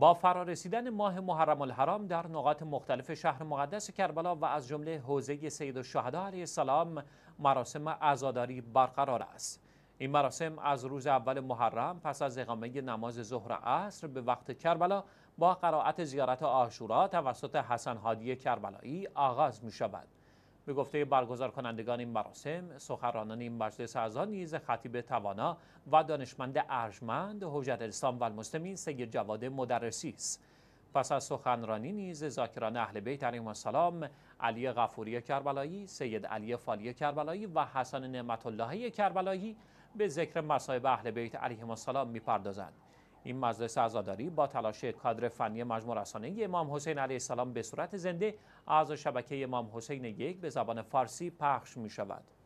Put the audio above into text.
با فرارسیدن ماه محرم الحرام در نقاط مختلف شهر مقدس کربلا و از جمله حوزه سید الشهدا علیه السلام مراسم عزاداری برقرار است این مراسم از روز اول محرم پس از اقامه نماز ظهر عصر به وقت کربلا با قرائت زیارت آشورا توسط حسن هادی کربلایی آغاز می شود به گفته برگزار کنندگان این مراسم سخنرانان این مجلس اعضا نیز خطیب توانا و دانشمند ارجمند حجت الاسلام و المسلمین سید جواد مدرسی است پس از سخنرانی نیز زاکران اهل بیت علیهم السلام علی غفوری کربلایی سید علی فالی کربلایی و حسن نعمت اللهی کربلایی به ذکر مصائب اهل بیت علیهم السلام میپردازند این مجلس عزاداری با تلاش کادر فنی مجموع رسانه امام حسین علیه السلام به صورت زنده از شبکه امام حسین یک به زبان فارسی پخش می شود.